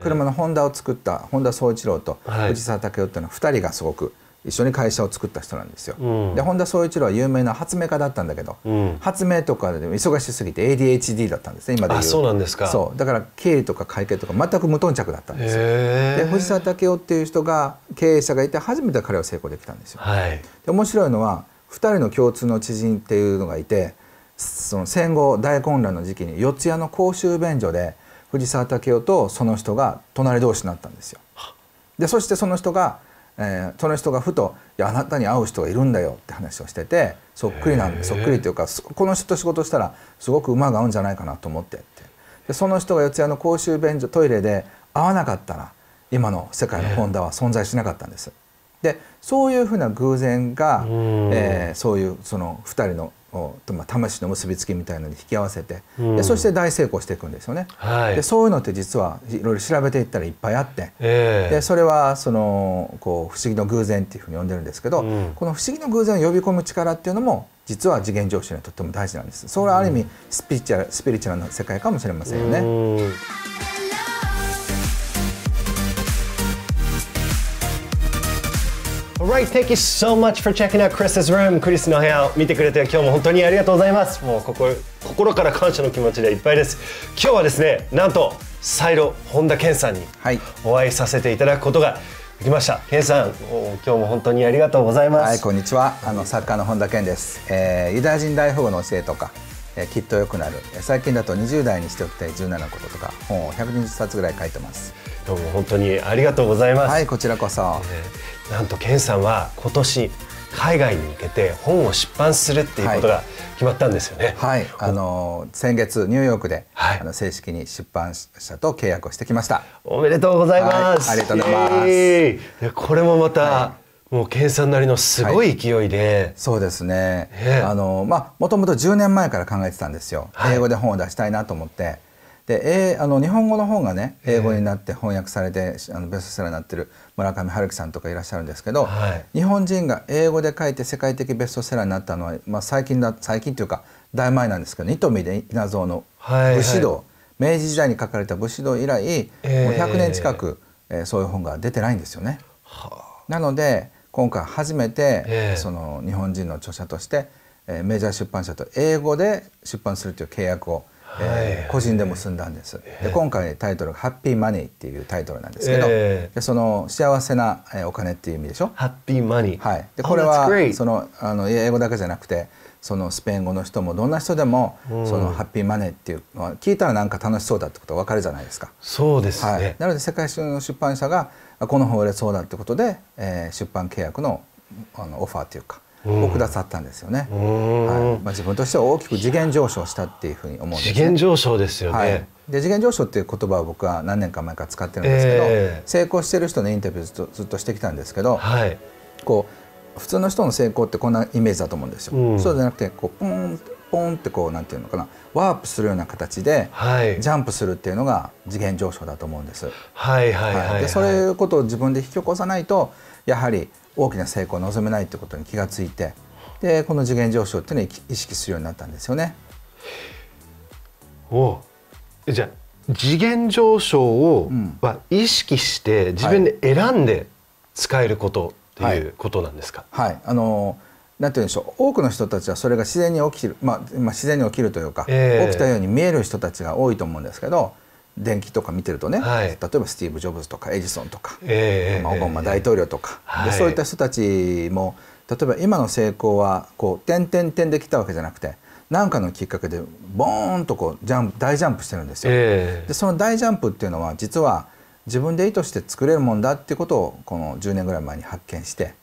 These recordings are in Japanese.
車のホンダを作った本田宗一郎と藤沢武雄っていうのは2人がすごく一緒に会社を作った人なんですよ。うん、で本田宗一郎は有名な発明家だったんだけど、うん、発明とかで忙しすぎて ADHD だったんですね今でいうそうなんですかそうだから経理とか会計とか全く無頓着だったんですよ。で藤沢武雄っていう人が経営者がいて初めて彼は成功できたんですよ。はい、で面白いのは2人の共通の知人っていうのがいてその戦後大混乱の時期に四谷の公衆便所で「藤沢武雄とその人が隣同士になったんですよ。でそしてその人が、えー、その人がふと「いやあなたに会う人がいるんだよ」って話をしててそっくりなんでそっくりというかこの人と仕事したらすごく馬が合うんじゃないかなと思ってってでその人が四谷の公衆便所トイレで会わなかったら今の世界のホンダは存在しなかったんです。でそういうふうな偶然が、えー、そういうその2人のと、まあ、魂の結びつきみたいなのに引き合わせて、うん、でそして大成功していくんですよね。はい、でそういうのって実はいろいろ調べていったらいっぱいあって、えー、でそれはそのこう不思議の偶然っていうふうに呼んでるんですけど、うん、この不思議の偶然を呼び込む力っていうのも実は次元上昇にはとっても大事なんです。それはある意味スピリチュアル、スピリチュアルな世界かもしれませんよね。a r i g h t thank you so much for checking out Chris's room. クリスの部屋を見てくれて今日も本当にありがとうございます。もう心心から感謝の気持ちでいっぱいです。今日はですね、なんとサイロ本田健さんにお会いさせていただくことが、はいできました。健さん、今日も本当にありがとうございます。はい、こんにちは。あの作家の本田健です。えー、ユダヤ人大富豪の教えとか、えきっと良くなる。最近だと20代にしておきたい17こととか本を120冊ぐらい書いてます。どうも本当にありがとうございます。はい、こちらこそ。えーなんとケンさんは今年海外に向けて本を出版するっていうことが決まったんですよね。はい、あの先月ニューヨークで、はい、あの正式に出版社と契約をしてきました。おめでとうございます。はい、ありがとうございます。これもまた、はい、もうケンさんなりのすごい勢いで、そうですね。ねあのまあもともと10年前から考えてたんですよ。英語で本を出したいなと思って。で、えー、あの日本語の本がね英語になって翻訳されて、あのベストセラーになってる村上春樹さんとかいらっしゃるんですけど、はい、日本人が英語で書いて世界的ベストセラーになったのは、まあ、最近だ最近というか大前なんですけど「ニトミで稲造の武士道」はいはい、明治時代に書かれた武士道以来、えー、もう100年近く、えー、そういう本が出てないんですよね。はあ、なので今回初めて、えー、その日本人の著者として、えー、メジャー出版社と英語で出版するという契約をえー、個人でも住んだんです。で今回タイトルが「ハッピーマネー」っていうタイトルなんですけど、えー、でその幸せなお金っていう意味でしょハッピーマネー。はい、でこれは、oh, そのあの英語だけじゃなくてそのスペイン語の人もどんな人でも、うん、そのハッピーマネーっていうのは聞いたらなんか楽しそうだってことわかるじゃないですか。そうです、ね、はい、なので世界中の出版社がこの本売れそうだってことで、えー、出版契約のあのオファーというか。をくださったんですよね、はいまあ、自分としては大きく次元上昇したっていうふうに思うんです、ね、次元上昇ですよね、はい、で次元上昇っていう言葉を僕は何年か前から使ってるんですけど、えー、成功してる人のインタビューずっとずっとしてきたんですけど、はい、こう普通の人の成功ってこんなイメージだと思うんですよ、うん、そうじゃなくてこうポンポンってこうなんていうのかなワープするような形で、はい、ジャンプするっていうのが次元上昇だと思うんです。はいはいはい、はい、でそういうことを自分で引き起こさないとやはり大きな成功を望めないってことに気がついてでこの次元上昇っていうのを意識するようになったんですよね。おじゃあ次元上昇をは意識して自分で選んで使えることっていうことなんですか、はい、あのなんて言うんでしょう多くの人たちはそれが自然に起きる、まあ、まあ、自然に起きるというか、えー、起きたように見える人たちが多いと思うんですけど電気とか見てるとね、はい、例えばスティーブ・ジョブズとかエジソンとか、えー、まあ、オバマ大統領とか、えー、でそういった人たちも例えば今の成功はこう点々点できたわけじゃなくて何かのきっかけでボーンとこうジャンプ大ジャンプしてるんですよ。えー、でその大ジャンプっていうのは実は自分で意図して作れるもんだっていうことをこの10年ぐらい前に発見して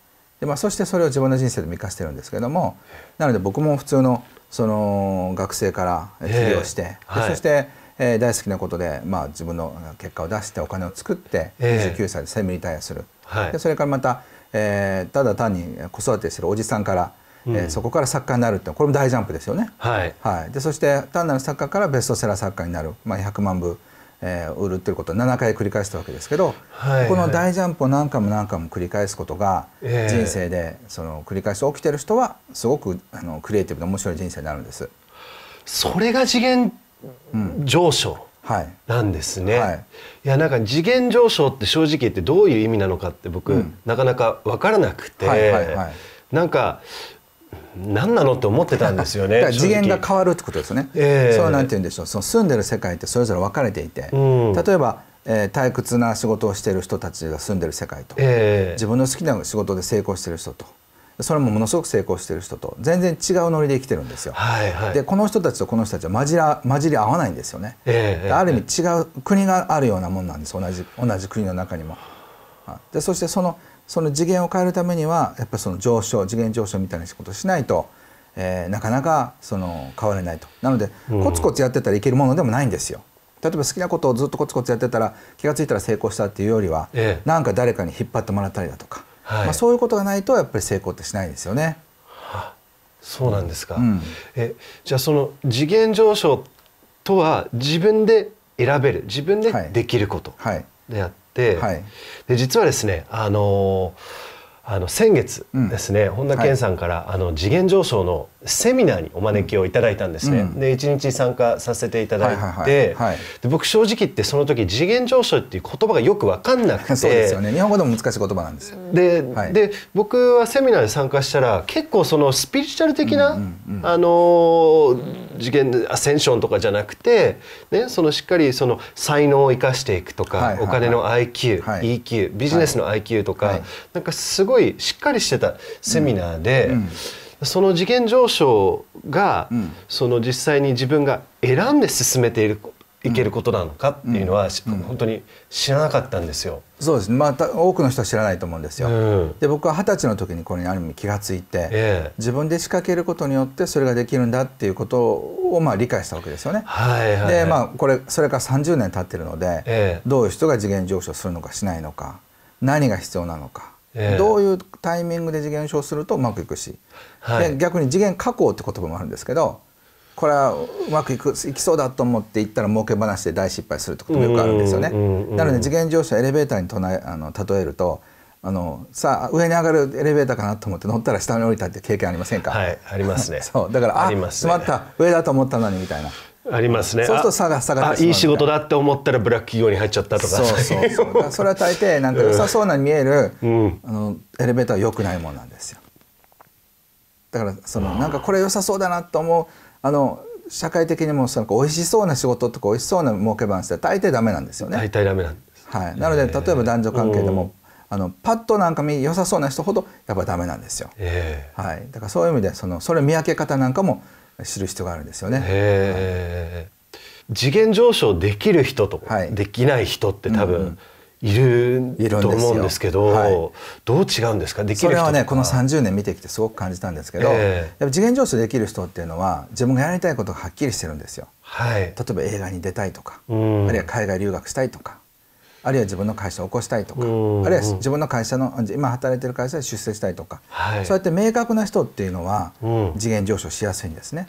で、まあ、そしてそれを自分の人生で生かしてるんですけどもなので僕も普通のその学生から起業して、えーはい、そして、えー、大好きなことで、まあ、自分の結果を出してお金を作って、29歳でセミリタイアする、はい、でそれからまた、えー、ただ単に子育てするおじさんから、うん、えー、そこから作家になるってこれも大ジャンプですよね。はい、はい、でそして単なる作家からベストセラー作家になる、まあ、100万部、えー、売るっていうことを7回繰り返したわけですけど、はいはい、この大ジャンプを何回も何回も繰り返すことが、え人生でその繰り返し起きてる人はすごくあのクリエイティブで面白い人生になるんです。それが次元上昇なんですね、はいはい、いやなんか次元上昇って正直言ってどういう意味なのかって僕、うん、なかなか分からなくて、はいはいはい、なんか何なのって思ってたんですよね 次元が変わるってことですね、えー、そうなんて言うんでしょうその住んでる世界ってそれぞれ分かれていて、うん、例えばえー、退屈な仕事をしている人たちが住んでる世界と、えー、自分の好きな仕事で成功してる人とそれもものすごく成功してる人と全然違うノリで生きてるんですよ。はいはい、でこの人たちとこの人たちは混じら混じり合わないんですよね。えー、ある意味違う国があるようなもんなんです同じ同じ国の中にも。でそしてそのその次元を変えるためにはやっぱその上昇次元上昇みたいなことをしないと、えー、なかなかその変われないと。なので、コツコツやってたらいけるものでもないんですよ。例えば好きなことをずっとコツコツやってたら気が付いたら成功したっていうよりは、ええ、なんか誰かに引っ張ってもらったりだとかはい、まあ、そういうことがないとやっぱり成功ってしないですよね。はそうなんですか、うん、えじゃあその次元上昇とは自分で選べる自分でできることであって、はいはい、で実はですねあのあの先月ですね、うん、本田健さんから、あの次元上昇のセミナーにお招きをいただいたんですね、うん、で1日参加させていただいて、で僕正直言ってその時次元上昇っていう言葉がよく分かんなくてそうですよね日本語でも難しい言葉なんですよではい、で僕はセミナーで参加したら結構そのスピリチュアル的な、あの次元アセンションとかじゃなくて、ね、そのしっかりその才能を生かしていくとか、お金の IQ、はい、EQ ビジネスの IQ とか、はい、なんかすごいしっかりしてたセミナーで。うんうんその次元上昇が、うん、その実際に自分が選んで進めているいけることなのかっていうのは、うんうん、本当に知らなかったんですよ。そうですね、まあ、多くの人は知らないと思うんですよ。うん、で僕は二十歳の時にこれにある意味気が付いて、えー、自分で仕掛けることによってそれができるんだっていうことをまあ理解したわけですよね。はいはいでまあこれそれから30年経ってるので、えー、どういう人が次元上昇するのかしないのか何が必要なのか。えー、どういうタイミングで次元小するとうまくいくし、はい、で逆に次元加工って言葉もあるんですけどこれはうまくいくいきそうだと思って行ったら儲け話で大失敗するってこともよくあるんですよね。なので次元上昇エレベーターに唱えあの例えるとあのさあ上に上がるエレベーターかなと思って乗ったら下に降りたって経験ありませんか、はい、ありますねそうだからああ、ね、詰まった上だと思ったのにみたいなありますね。そうすると差が下がっていい仕事だって思ったらブラック企業に入っちゃったとか。そうそうそう。だからそれは大抵なんか良さそうな見える、うん、あのエレベーターは良くないもんなんですよ。だからそのなんかこれ良さそうだなと思うあの社会的にもその美味しそうな仕事とか美味しそうな儲け話って大抵ダメなんですよね。大体ダメなんです。はい。なので例えば男女関係でも、うんあのパッとなんか見良さそうな人ほどやっぱダメなんですよ、えー、はい、だからそういう意味でそのそれ見分け方なんかも知る必要があるんですよね。えー、はい、次元上昇できる人と、はできない人って多分、うんうんいると思うんですけど、はい、どう違うんですかできるそれはねこの30年見てきてすごく感じたんですけど、えー、次元上昇できる人っていうのは自分がやりたいことがはっきりしてるんですよ。はい、例えば映画に出たいとか、うん、あるいは海外留学したいとかあるいは自分の会社を起こしたいとか、あるいは自分の会社の今働いてる会社で出世したいとか、はい、そうやって明確な人っていうのは次元上昇しやすいんですね。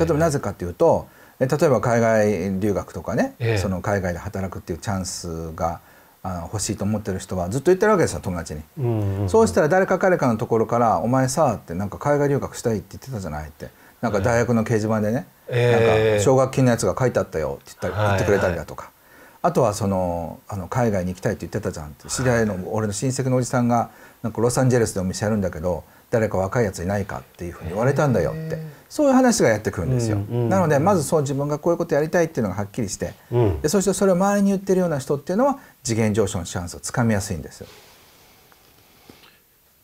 例えばなぜかというと例えば海外留学とかね、えー、その海外で働くっていうチャンスがあの欲しいと思ってる人はずっと言ってるわけですよ友達に、うんうん、そうしたら誰か彼かのところから「お前さ」ってなんか海外留学したいって言ってたじゃないってなんか大学の掲示板でね、えー、なんか奨学金のやつが書いてあったよって言った言ってくれたりだとか、あとはそのあの海外に行きたいって言ってたじゃんって知り合いの俺の親戚のおじさんがなんかロサンゼルスでお店やるんだけど誰か若いやついないかっていうふうに言われたんだよってそういう話がやってくるんですよ。なのでまずそう自分がこういうことやりたいっていうのがはっきりして、でそしてそれを周りに言ってるような人っていうのは次元上昇のチャンスをつかみやすいんですよ。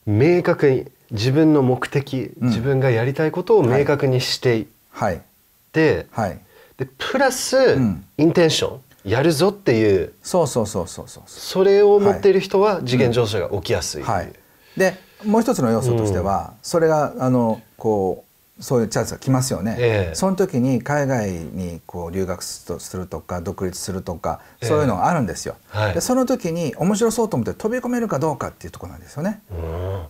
明確に自分の目的、自分がやりたいことを明確にしていって、はいはい、はい、でプラス、インテンションやるぞっていうそうそうそうそうそうそれを持っている人は次元上昇が起きやすい、はい、うんはい、でもう一つの要素としては、うん、それがあのこうそういうチャンスが来ますよね、ええ、その時に海外にこう留学するとか独立するとかそういうのがあるんですよ、えーはい、でその時に面白そうと思って飛び込めるかどうかっていうとこなんですよね、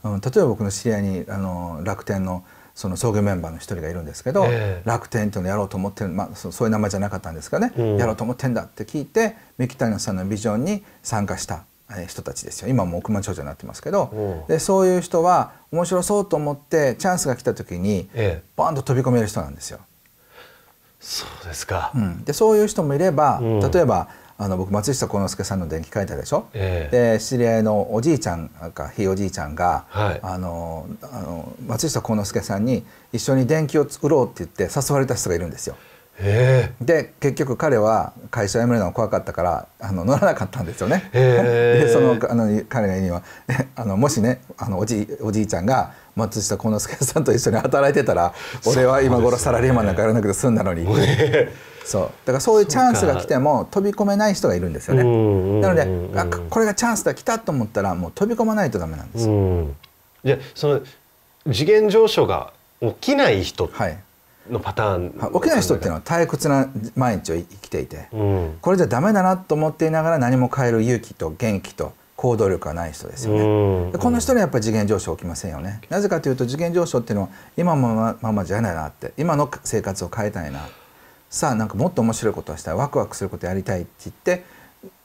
うんうん、例えば僕の知り合いにあの楽天の「その創業メンバーの一人がいるんですけど、えー、楽天っていうのをやろうと思ってる、まあ、そういう名前じゃなかったんですかね、うん、やろうと思ってんだって聞いて三木谷さんのビジョンに参加した人たちですよ今も億万長者になってますけど、でそういう人は面白そうと思ってチャンスが来た時に、ええ、バンと飛び込める人なんですよ。そうですか、うん、でそういう人もいれば、うん、例えばあの僕松下幸之助さんの電気書いたでしょ、えー、で知り合いのおじいちゃんかひいおじいちゃんが、はい、あのあの松下幸之助さんに一緒に電気を作ろうって言って誘われた人がいるんですよ。えー、で結局彼は会社辞めるのが怖かったからあの乗らなかったんですよね。えー、でそのあの彼が言うには あのもしねあのおじおじいちゃんが松下幸之助さんと一緒に働いてたら俺は今頃サラリーマンなんかやらなくて済んだのにえて。そうだからそういうチャンスが来ても飛び込めない人がいるんですよね、なのであこれがチャンスだ来たと思ったらもう飛び込まないとダメなんですよ、ん、じその次元上昇が起きない人のパターン、はい、起きない人っていうのは退屈な毎日を生きていて、これじゃダメだなと思っていながら何も変える勇気と元気と行動力がない人ですよね、うこの人にやっぱり次元上昇起きませんよねなぜかというと次元上昇っていうのは今のままじゃないなって今の生活を変えたいなさあなんかもっと面白いことをしたいワクワクすることやりたいって言って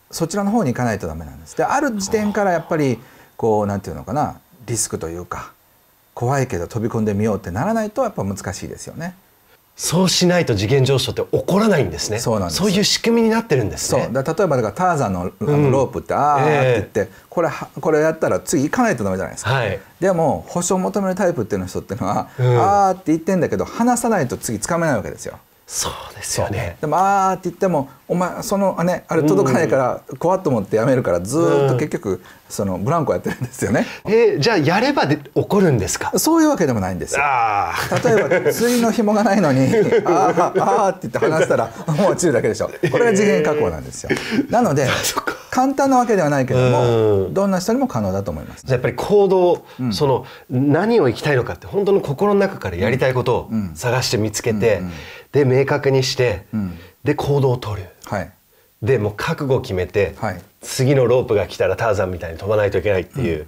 そちらの方に行かないとダメなんです。である時点からやっぱりこう何て言うのかなリスクというか怖いけど飛び込んでみようってならないとやっぱ難しいですよね。そうしないと次元上昇って起こらないんですね。そうなんです。そういう仕組みになってるんです、ね、そう。だ例えばだからターザンのあのロープって、うん、ああって言って、えー、これこれやったら次行かないとダメじゃないですか。はい、でも保証求めるタイプっていうの人っていうのは、うん、ああって言ってんだけど離さないと次つかめないわけですよ。そうですよねでもああって言ってもお前そのねあれ届かないから怖っと思ってやめるからずっと結局そのブランコやってるんですよね、うん、えー、じゃあやればで怒るんですかそういうわけでもないんですよ例えば釣りの紐がないのにあーあーって言って話したらもう落ちるだけでしょこれが次元確保なんですよなので簡単なわけではないけども、どんな人にも可能だと思います、ね、やっぱり行動、うん、その何を生きたいのかって本当の心の中からやりたいことを探して見つけて、うんうんで明確にして、うん、で行動を取る、はい、でもう覚悟を決めて、はい、次のロープが来たらターザンみたいに飛ばないといけないっていう、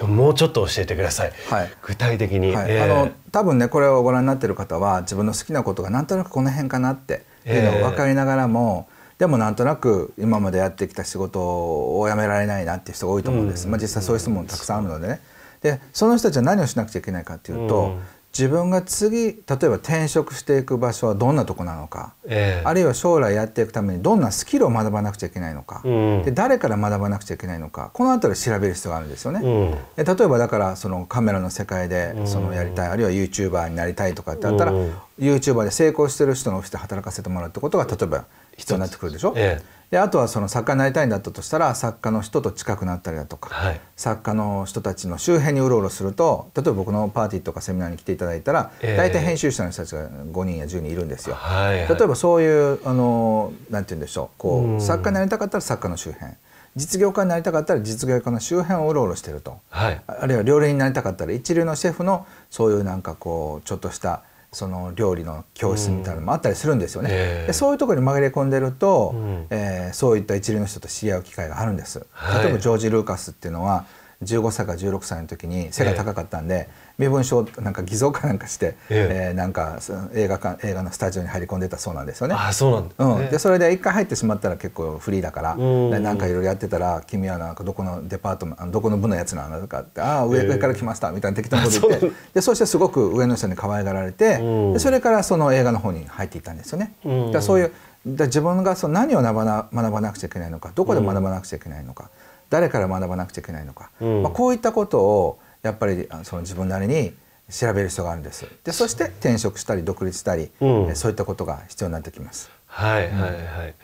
うん、ももうちょっと教えてください、はい、具体的に、はいえー、あの多分ねこれをご覧になってる方は自分の好きなことがなんとなくこの辺かなっていうのを分かりながらも、えー、でもなんとなく今までやってきた仕事をやめられないなっていう人が多いと思うんです、うん、まあ、実際そういう人もたくさんあるのでね。でその人たちは何をしなくちゃいけないかっていうと、うん自分が次例えば転職していく場所はどんなとこなのか、えー、あるいは将来やっていくためにどんなスキルを学ばなくちゃいけないのか、うん、で誰から学ばなくちゃいけないのかこの辺り調べる必要があるんですよね。うん、例えばだからそのカメラの世界でそのやりたい、うん、あるいは YouTuber になりたいとかってあったら、うん、YouTuber で成功してる人のオフィスで働かせてもらうってことが例えば必要になってくるでしょ。えーであとはその作家になりたいんだったとしたら作家の人と近くなったりだとか、はい、作家の人たちの周辺にうろうろすると例えば僕のパーティーとかセミナーに来ていただいたら、えー、大体編集者の人たちが5人や10人いるんですよ。はいはい、例えばそういうあのなんて言うんでしょうこう作家になりたかったら作家の周辺。実業家になりたかったら実業家の周辺をうろうろしてると、はい、あるいは料理人になりたかったら一流のシェフのそういうなんかこうちょっとしたその料理の教室みたいなのもあったりするんですよね、うん、でそういうところに紛れ込んでると、うん、えー、そういった一流の人と知り合う機会があるんです、はい、例えばジョージ・ルーカスっていうのは15歳か16歳の時に背が高かったんで、え身分証なんか偽造かなんかして、ええー、なんか映画館映画のスタジオに入り込んでたそうなんですよね。あそうなんだ、うん、でそれで一回入ってしまったら結構フリーだからなんかいろいろやってたら「君はなんかどこのデパートのどこの部のやつなの?」とかって「ああ上,、上から来ました」みたいな適当なこと言って でそしてすごく上の人に可愛がられてでそれからその映画の方に入っていったんですよね。だそういうだ自分がその何を学ばな学ばなくちゃいけないのかどこで学ばなくちゃいけないのか、誰から学ばなくちゃいけないのか、まあ、こういったことをやっぱりその自分なりに調べる必要があるんです。でそして転職したり独立したり、うん、そういったことが必要になってきます。はいはいはい。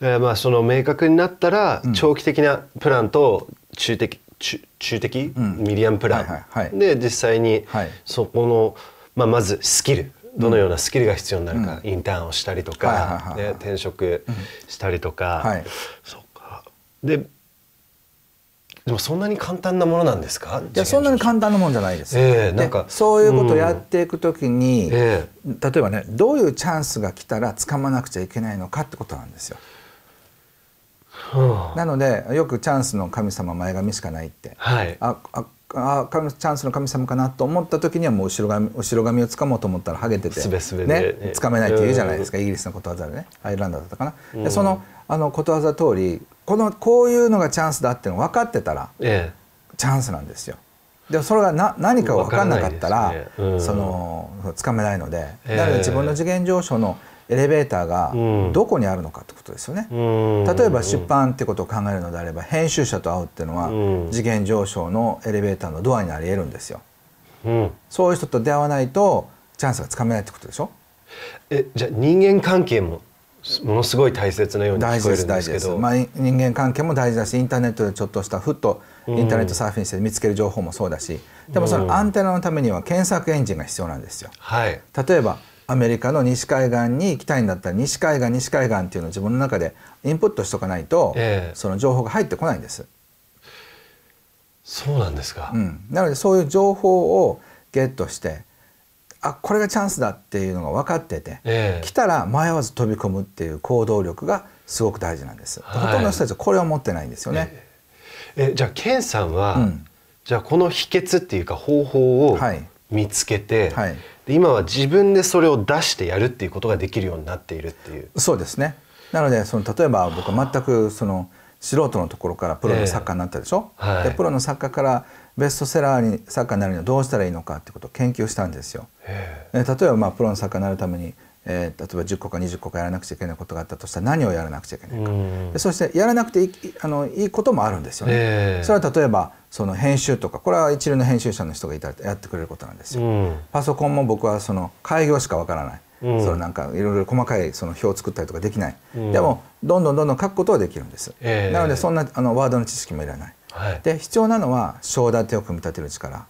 うん、まあその明確になったら長期的なプランと中的中中的、うん、ミディアムプラン、はいはいはい、で実際にそこの、まあ、まずスキルどのようなスキルが必要になるか、うん、インターンをしたりとか、は転職したりとか、はい、そうかででもそんなに簡単なものなんですかいやそんなに簡単なもんじゃないです、えー、なんかそういうことをやっていくときに、うんえー、例えばねどういうチャンスが来たら掴まなくちゃいけないのかってことなんですよ。なのでよくチャンスの神様前髪しかないって、はい、あああチャンスの神様かなと思った時にはもう後ろ髪後ろ髪を掴もうと思ったらハゲててすべすべね、掴めないって言うじゃないですか、イギリスのことわざでねアイルランドだったかな、うん、でそのあのことわざ通りこのこういうのがチャンスだっていうの分かってたら、ええ、チャンスなんですよ。でもそれがな何か分かんなかったら、ねうん、そのつかめないので、えー、だから自分の次元上昇のエレベーターがどこにあるのかってことですよね。うん、例えば出版ってことを考えるのであれば編集者と会うっていうのは、うん、次元上昇のエレベーターのドアになり得るんですよ。そういう人と出会わないとチャンスがつかめないってことでしょえじゃあ人間関係もものすごい大切なように聞こえるんですけどまあ、人間関係も大事だしインターネットでちょっとしたふっとインターネットサーフィンして見つける情報もそうだしでもそのアンテナのためには検索エンジンが必要なんですよ。はい、例えばアメリカの西海岸に行きたいんだったら西海岸西海岸っていうのを自分の中でインプットしとかないと、えー、その情報が入ってこないんです。そうなんですか、うん、なのでそういう情報をゲットしてあこれがチャンスだっていうのが分かってて、えー、来たら迷わず飛び込むっていう行動力がすごく大事なんです、はい、ほとんどの人たちはこれを持ってないんですよね、えー、じゃあ健さんは、うん、じゃあこの秘訣っていうか方法を見つけて、はい、はいで今は自分でそれを出してやるっていうことができるようになっているっていうそうですねなのでその例えば僕は全くその素人のところからプロの作家になったでしょ、えーはい、でプロの作家からベストセラーに作家になるにはどうしたらいいのかってことを研究したんですよ。えー、例えばまあプロの作家になるために、えー、例えば10個か20個かやらなくちゃいけないことがあったとしたら何をやらなくちゃいけないか、そしてやらなくていいあのいいこともあるんですよね。えー、それは例えばその編集とかこれは一流の編集者の人がいたらやってくれることなんですよ。パソコンも僕はその開業しかわからない。うん、そのなんかいろいろ細かいその表を作ったりとかできない、うん、でもどんどんどんどん書くことはできるんです、えー、なのでそんなあのワードの知識もいらないで必要なのは章立てを組み立てる力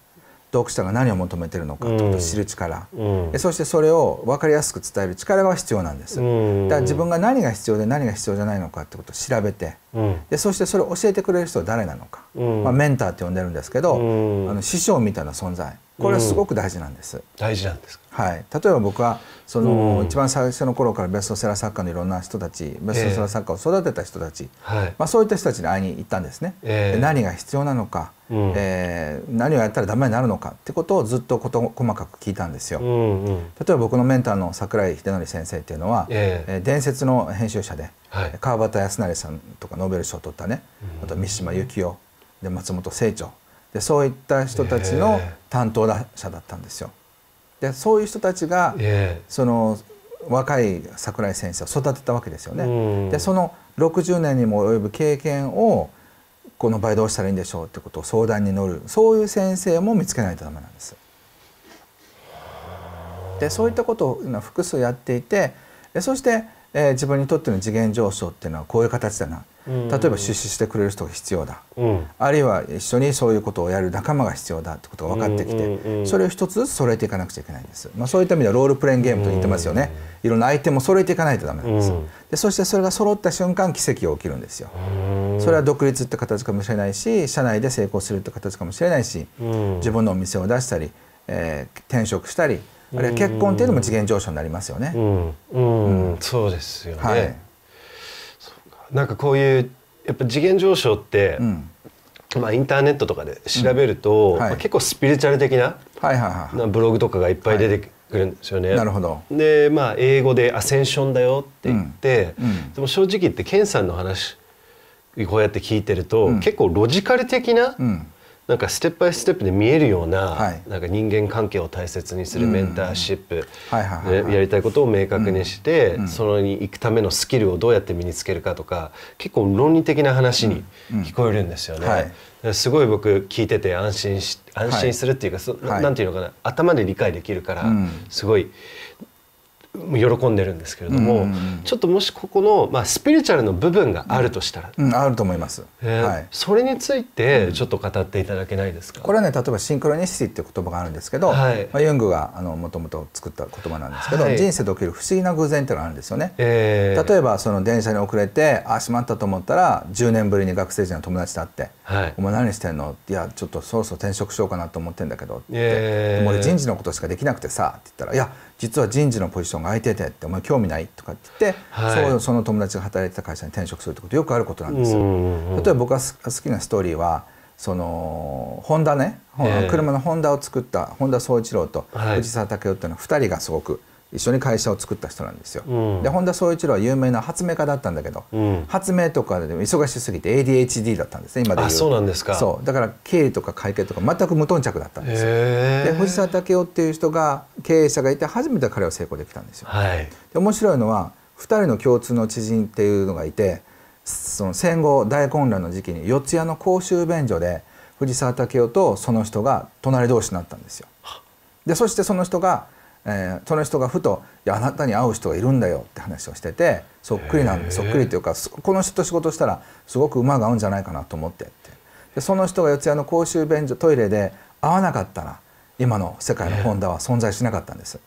読者が何を求めてるのかということを知る力、うん、そしてそれを分かりやすく伝える力が必要なんです、うん、だから自分が何が必要で何が必要じゃないのかってことを調べて、うん、でそしてそれを教えてくれる人は誰なのか、まあ、メンターって呼んでるんですけど、あの師匠みたいな存在これはすごく大事なんです。うん、大事なんですはい、例えば僕はその、うん、一番最初の頃からベストセラー作家のいろんな人たちベストセラー作家を育てた人たち、えー、まあ、そういった人たちに会いに行ったんですね。えー、何が必要なのか、うん、えー、何をやったらダメになるのかってことをずっとこと細かく聞いたんですよ。うんうん、例えば僕のメンターの櫻井秀則先生っていうのは、えー、伝説の編集者で、はい、川端康成さんとかノーベル賞を取ったね、あと三島由紀夫で松本清張でそういった人たちの担当者だったんですよ。でそういう人たちが、その若い桜井先生を育てたわけですよね。でその60年にも及ぶ経験をこの場合どうしたらいいんでしょうってことを相談に乗るそういう先生も見つけないとダメなんです。でそういったことを複数やっていてそしてえー、自分にとっての次元上昇っていうのはこういう形だな、うん、例えば出資してくれる人が必要だ、うん、あるいは一緒にそういうことをやる仲間が必要だってことが分かってきて、それを一つずつ揃えていかなくちゃいけないんです、まあ、そういった意味ではロールプレインゲームと言ってますよね、いろんなアイテム揃えていかないとダメなんです、でそしてそれが揃った瞬間奇跡が起きるんですよ、それは独立って形かもしれないし社内で成功するって形かもしれないし、自分のお店を出したり、えー、転職したりあるいは結婚っていうのも次元上昇になりますよね。うん、うんそうですよね、はい、なんかこういうやっぱ次元上昇って、うんまあ、インターネットとかで調べると、うんはいまあ、結構スピリチュアル的な,、はいはいはい、ブログとかがいっぱい出てくるんですよね。なるほどで、まあ、英語で「アセンションだよ」って言って、うんうん、でも正直言ってケンさんの話こうやって聞いてると、結構ロジカル的な、うんなんかステップバイステップで見えるようなはい、なんか人間関係を大切にするメンターシップ、やりたいことを明確にして、うん、そのに行くためのスキルをどうやって身につけるかとか結構論理的な話に聞こえるんですよね。はい、すごい僕聞いてて安心し安心するっていうか、はい、なんていうのかな頭で理解できるから、すごい喜んでるんですけれども、うんちょっともしここの、まあ、スピリチュアルの部分があるとしたら、うん、あると思います、えー、はい、それについてちょっと語っていただけないですか、これはね例えばシンクロニシティっていう言葉があるんですけど、はい、まあ、ユングがもともと作った言葉なんですけど、はい、人生で起きる不思議な偶然っていうのがあるんですよね、えー、例えばその電車に遅れてあしまったと思ったら10年ぶりに学生時代の友達と会って「はい、お前何してんの?」いやちょっとそろそろ転職しようかなと思ってんだけど」って、えー、俺人事のことしかできなくてさ」って言ったら「いや実は人事のポジションが空いててってお前興味ないとかって言って、はい、そうその友達が働いてた会社に転職するってことよくあることなんですよ。例えば僕が好きなストーリーはそのホンダね、えー、車のホンダを作った本田宗一郎と藤沢武雄っていうのは2人がすごく。一緒に会社を作った人なんですよ、うん、で本田宗一郎は有名な発明家だったんだけど、うん、発明とかでも忙しすぎて ADHD だったんですね今でいうそうなんですかそうだから経理とか会計とか全く無頓着だったんですよで藤沢武雄っていう人が経営者がいて初めて彼は成功できたんですよ、はい、で面白いのは2人の共通の知人っていうのがいてその戦後大混乱の時期に四谷の公衆便所で藤沢武雄とその人が隣同士になったんですよでそしてその人がえー、その人がふと「いやあなたに会う人がいるんだよ」って話をしててそっくりなんでそっくりっていうかこの人と仕事したらすごく馬が合うんじゃないかなと思ってってでその人が四谷の公衆便所トイレで会わなかったら今の世界のホンダは存在しなかったんです。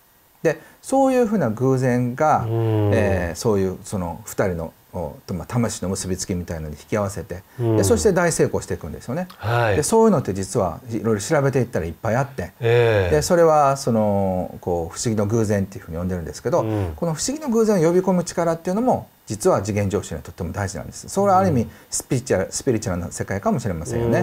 でそういうふうな偶然が、えー、そういうその2人のと、まあ、魂の結びつきみたいなのに引き合わせて、でそして大成功していくんですよね。はい、でそういうのって実はいろいろ調べていったらいっぱいあって、えー、でそれはそのこう不思議の偶然っていうふうに呼んでるんですけど、うん、この不思議の偶然を呼び込む力っていうのも実は次元上昇にはとっても大事なんです。それはある意味スピリチュアル、スピリチュアルな世界かもしれませんよね。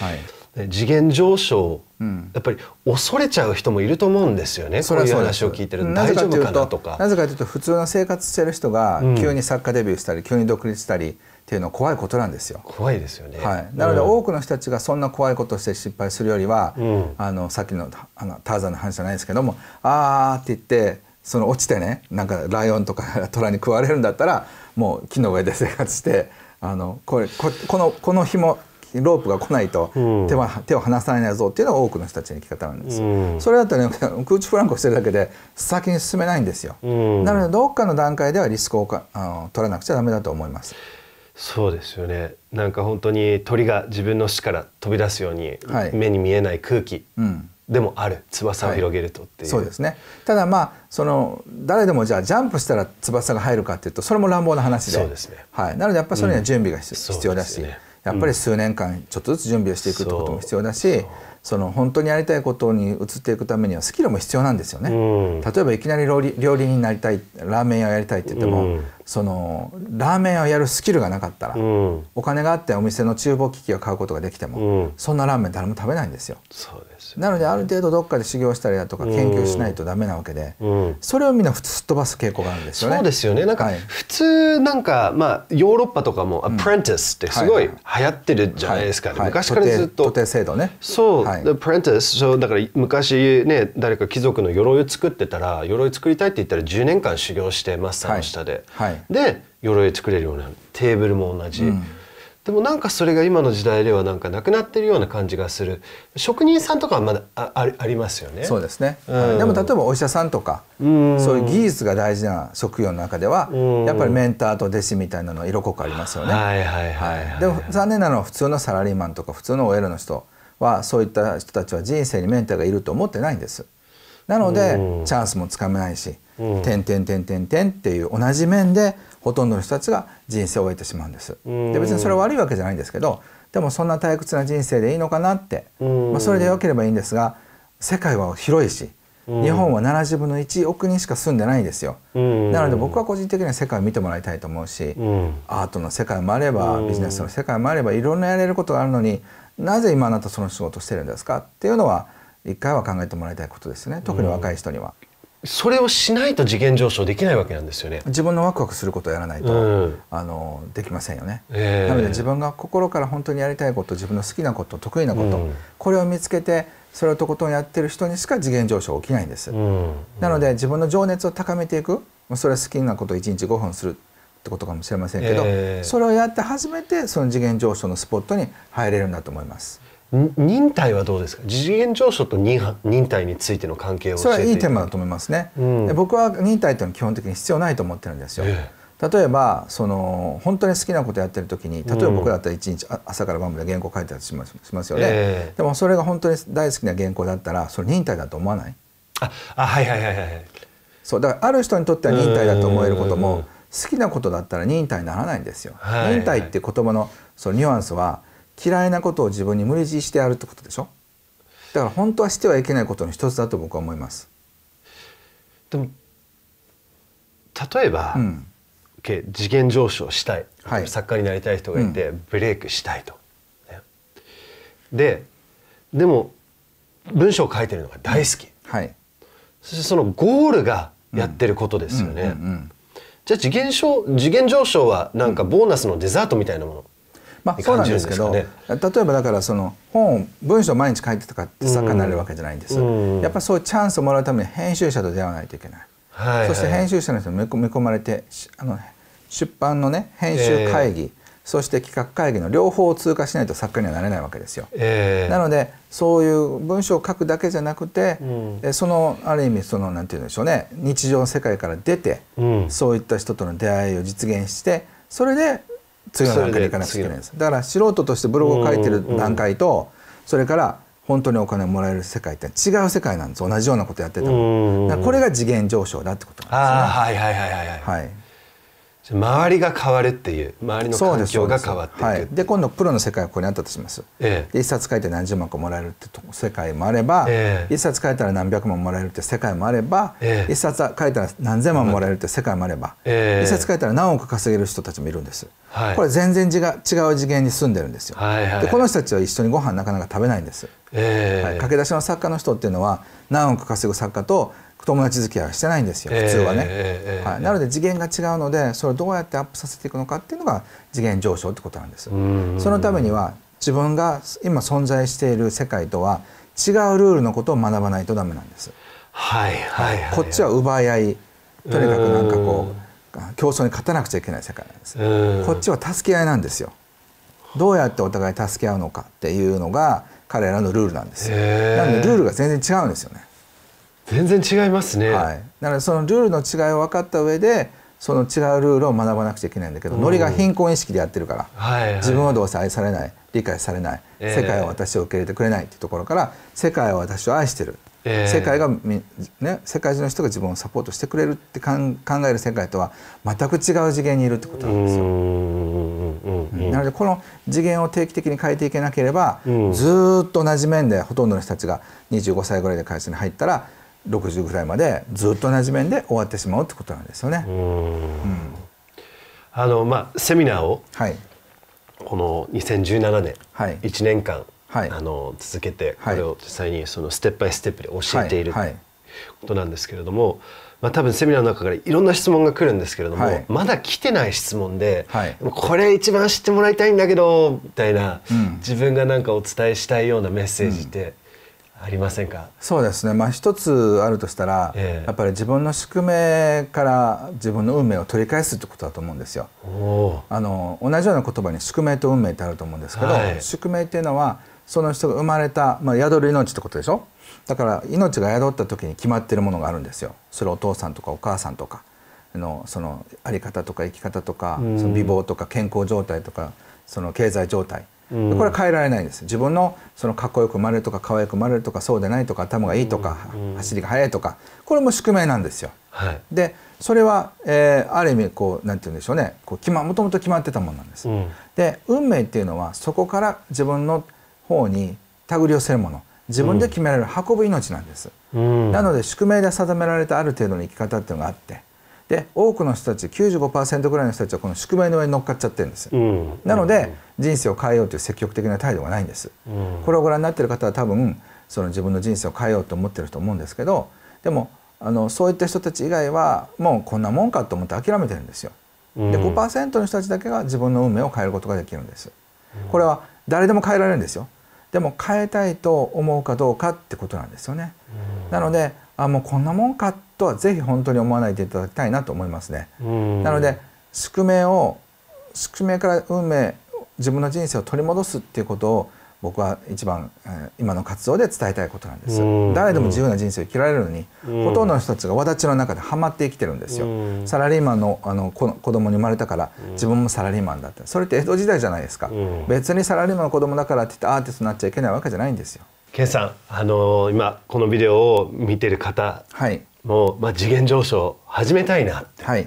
はい次元上昇、うん、やっぱり恐れちゃう人もいると思うんですよね。そこういう話を聞いてる大丈夫かなとか。なぜかというと普通の生活してる人が急に作家デビューしたり、うん、急に独立したりっていうのは怖いことなんですよ。怖いですよね。はい。なので多くの人たちがそんな怖いことして失敗するよりは、うん、あのさっきのあのターザンの話じゃないですけども、あーって言ってその落ちてね、なんかライオンとか虎に食われるんだったら、もう木の上で生活して。あのこれこのこの日もロープが来ないと手は、うん、手を離されないぞっていうのが多くの人たちの生き方なんです、うん、それだっとね空中 フランコしてるだけで先に進めないんですよ、うん、なのでどっかの段階ではリスクをかあの取らなくちゃダメだと思いますそうですよねなんか本当に鳥が自分の死から飛び出すように、はい、目に見えない空気、うんでもある翼を広げると、はい、そうですねただまあその誰でもじゃあジャンプしたら翼が入るかっていうとそれも乱暴な話でそうですね、はい、なのでやっぱりそれには準備が必要だし、です、ね、やっぱり数年間ちょっとずつ準備をしていくってことも必要だし、うん、その本当にやりたいことに移っていくためにはスキルも必要なんですよね、うん、例えばいきなり料理料理人になりたいラーメン屋をやりたいって言っても、うん、そのラーメン屋をやるスキルがなかったら、お金があってお店の厨房機器を買うことができても、そんなラーメン誰も食べないんですよ。そうなのである程度どっかで修行したりだとか研究しないとダメなわけで、うんそれをみんなすっ飛ばす傾向があるんですよね。そうですよねなんか、普通なんか、まあ、ヨーロッパとかも「アプレンティス」ってすごい流行ってるじゃないですか、昔からずっと。徒弟制度ねそう、アプレンティスそうだから昔ね誰か貴族の鎧を作ってたら鎧作りたいって言ったら10年間修行してマスターの下で。はいで鎧作れるようなテーブルも同じ、うん、でもなんかそれが今の時代ではなんかなくなってるような感じがする職人さんとかはまだあありますよねそうですね、うん、でも例えばお医者さんとか、うん、そういう技術が大事な職業の中では、うん、やっぱりメンターと弟子みたいなの色濃くありますよねははいいでも残念なのは普通のサラリーマンとか普通の OL の人はそういった人たちは人生にメンターがいると思ってないんですなのでチャンスもつかめないしうん、んんてててんてんてん」っていう同じ面でほとんどの人たちが人生を終えてしまうんです。で別にそれは悪いわけじゃないんですけどでもそんな退屈な人生でいいのかなって、まあ、それでよければいいんですが世界は広いし日本は70分の1億人しか住んでないんですよ、なので僕は個人的には世界を見てもらいたいと思うし、うん、アートの世界もあればビジネスの世界もあればいろんなやれることがあるのになぜ今あなたその仕事してるんですかっていうのは一回は考えてもらいたいことですね特に若い人には。それをしないと次元上昇できないわけなんですよね。自分のワクワクすることをやらないと、うん、あのできませんよね、えー、なので自分が心から本当にやりたいこと、自分の好きなこと、得意なこと、うん、これを見つけてそれをとことんやってる人にしか次元上昇起きないんです。うん、なので自分の情熱を高めていく、それは好きなことを1日5分するってことかもしれませんけど、えー、それをやって初めてその次元上昇のスポットに入れるんだと思います。忍耐はどうですか次元上昇と忍耐についての関係をそれはいいテーマだと思いますね、うん、僕は忍耐というのは基本的に必要ないと思ってるんですよ、ええ、例えばその本当に好きなことやってる時に例えば僕だったら一日、う朝から晩まで原稿書いてたりしますしますよね、え、でもそれが本当に大好きな原稿だったらそれ忍耐だと思わないああはいはいはいはいそうだからある人にとっては忍耐だと思えることも好きなことだったら忍耐にならないんですよ、はいはい、忍耐って言葉のそのニュアンスは嫌いなことを自分に無理強いしてやるってことでしょだから本当はしてはいけないことの一つだと僕は思いますでも例えば、うん、次元上昇したい、はい、作家になりたい人がいて、うん、ブレイクしたいと。ね、ででも文章を書いてるのが大好き、うん、はい、そしてそのゴールがやってることですよね。じゃあ次元上次元上昇はなんかボーナスのデザートみたいなもの、まあ、そうなんですけど、ね、例えばだからその本文章を毎日書いてとかって作家になれるわけじゃないんです、うん、やっぱそういうチャンスをもらうために編集者と出会わないといけない、はいはい、そして編集者の人に見込まれてあの出版のね編集会議、えー、そして企画会議の両方を通過しないと作家にはなれないわけですよ、えー、なのでそういう文章を書くだけじゃなくて、うん、そのある意味そのなんて言うんでしょうね日常の世界から出て、うん、そういった人との出会いを実現してそれで次の段階に行かなくちゃいけないですだから素人としてブログを書いてる段階と、それから本当にお金をもらえる世界って違う世界なんです同じようなことやっててもこれが次元上昇だってことなんですね。はい周りが変わるっていう周りの環境が変わっていくで,、はい、で今度プロの世界はここにあったとします、ええ、で冊書いて何十万個もらえるって世界もあれば、ええ、冊書いたら何百万もらえるって世界もあれば、ええ、冊書いたら何千万もらえるって世界もあれば、ええ、冊書いたら何億稼げる人たちもいるんです、はい、これ全然違う次元に住んでるんですよ、はいはい、でこの人たちは一緒にご飯なかなか食べないんです、ええはい、駆け出しの作家の人っていうのは何億稼ぐ作家と友達付き合いはしてないんですよ普通はね、えー、はい、なので次元が違うのでそれをどうやってアップさせていくのかっていうのが次元上昇ってことなんです、そのためには自分が今存在している世界とは違うルールのことを学ばないとダメなんです、はいはい、はい、こっちは奪い合いとにかくなんかこう競争に勝たなくちゃいけない世界なんですこっちは助け合いなんですよどうやってお互い助け合うのかっていうのが彼らのルールなんですよなのでルールが全然違うんですよね全然違いますね、はい、なのそのルールの違いを分かった上でその違うルールを学ばなくちゃいけないんだけど、ノリが貧困意識でやってるから、はいはい、自分はどうせ愛されない理解されない、えー、世界は私を受け入れてくれないっていうところから世界は私を愛してる、えー、世界が、ね、世界中の人が自分をサポートしてくれるって考える世界とは全く違う次元にいるってことなんですよ。なのでこの次元を定期的に変えていけなければ、うん、ずっと同じ面でほとんどの人たちが25歳ぐらいで会社に入ったら60ぐらいまでずっと同じ面で終わってしまうってことなんですよね。うん、あのまあセミナーを、はい、この2017年、はい、1年間、はい、あの続けてこれを実際にそのステップバイステップで教えている、はい、ことなんですけれども。まあ、多分セミナーの中からいろんな質問が来るんですけれども、はい、まだ来てない質問で、はい、これ一番知ってもらいたいんだけどみたいな、うん、自分が何かお伝えしたいようなメッセージって、うありませんかそうですね、まあ、一つあるとしたら、えー、やっぱり自分の宿命から自分の運命を取り返すってことだと思うんですよ。あの同じような言葉に宿命と運命ってあると思うんですけど、はい、宿命っていうのはその人が生まれた、まあ、宿る命ってことでしょだから命が宿った時に決まってるものがあるんですよ。それお父さんとかお母さんとかのその在り方とか生き方とかその美貌とか健康状態とかその経済状態これは変えられないんです自分のそのかっこよく生まれるとか可愛く生まれるとかそうでないとか頭がいいとか、走りが速いとかこれも宿命なんですよ。はい、でそれは、えー、ある意味こうなんて言うんでしょうねこう決、ま、もともと決まってたものなんです。うん、で運命っていうのはそこから自分の方に手繰り寄せるもの自分で決められる運ぶ命なんです。うん、なので宿命で定められたある程度の生き方っていうのがあってで多くの人たち95%ぐらいの人たちはこの宿命の上に乗っかっちゃってるんですうん、なので、うん、人生を変えようという積極的な態度がないんです、うん、これをご覧になってる方は多分その自分の人生を変えようと思ってると思うんですけどでもあのそういった人たち以外はもうこんなもんかと思って諦めてるんですよで5%の人たちだけが自分の運命を変えることができるんですこれは誰でも変えられるんですよでも変えたいと思うかどうかってことなんですよねなのであもうこんなもんかってとはぜひ本当に思わないでいただきたいなと思いますね。なので宿命を宿命から運命自分の人生を取り戻すっていうことを僕は一番、え今の活動で伝えたいことなんです誰でも自由な人生を生きられるのにほとんどの人たちが私の中でハマって生きてるんですよサラリーマンのあの子供に生まれたから自分もサラリーマンだってそれって江戸時代じゃないですか別にサラリーマンの子供だからって言ってアーティストになっちゃいけないわけじゃないんですよ。ケンさんあのー、今このビデオを見てる方、はい、もう、まあ、次元上昇始めたいなって、はい、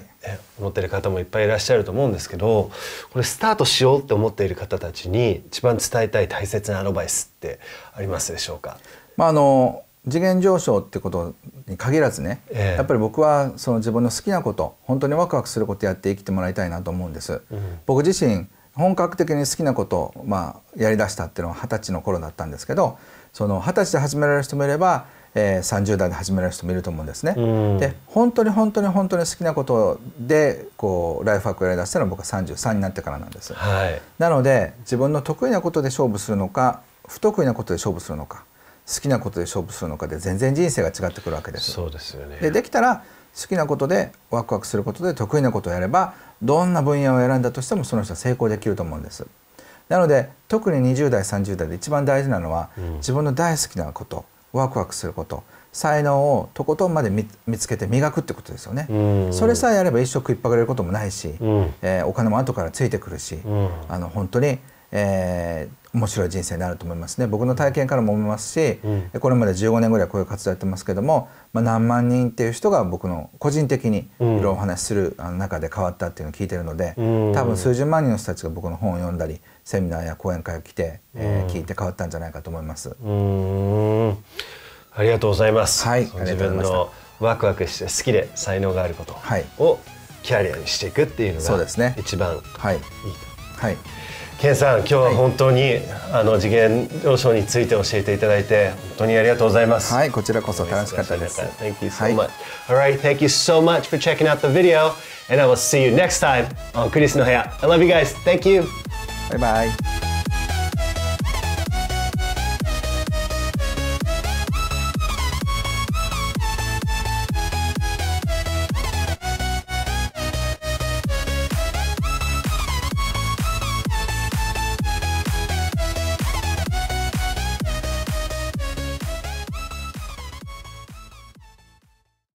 思ってる方もいっぱいいらっしゃると思うんですけどこれスタートしようって思っている方たちに一番伝えたい大切なアドバイスってありますでしょうか、まあ、あの次元上昇ってことに限らずね、えー、やっぱり僕はその自分の好きなこと本当にワクワクすることやって生きてもらいたいなと思うんです。うん、僕自身本格的に好きなことまあ、やりだしたっていうのは二十歳の頃だったんですけどその二十歳で始められる人もいればえー、30代で始められる人もいると思うんですね。うん、で本当に本当に本当に好きなことでこうライフワークをやりだしたのは僕は33になってからなんです。はい、なので自分の得意なことで勝負するのか不得意なことで勝負するのか好きなことで勝負するのかで全然人生が違ってくるわけです。そうですよねでできたら好きなことでワクワクすることで得意なことをやればどんな分野を選んだとしてもその人は成功できると思うんです。なので特に20代30代で一番大事なのは、うん、自分の大好きなことワクワクすること才能をとことんまで見つけて磨くってことですよね、うんそれさえやれば一生食いっぱぐれることもないし、うん、えー、お金も後からついてくるし、うん、あの本当にえー、面白い人生になると思いますね僕の体験からも思いますし、うん、これまで15年ぐらいこういう活動やってますけども、まあ、何万人っていう人が僕の個人的にいろいろお話しする中で変わったっていうのを聞いてるので、うん、多分数十万人の人たちが僕の本を読んだりセミナーや講演会を来て、うん、えー、聞いて変わったんじゃないかと思います。ありがとうございます。はい、自分のワクワクして好きで才能があることをキャリアにしていくっていうのが、ね、一番いいと。はい、はい健さん今日は本当に、はい、あの次元上昇について教えていただいて本当にありがとうございますはいこちらこそ楽しかったです Thank you so much、はい、Alright thank you so much for checking out the video and I will see you next time on クリスの部屋 I love you guys thank you Bye bye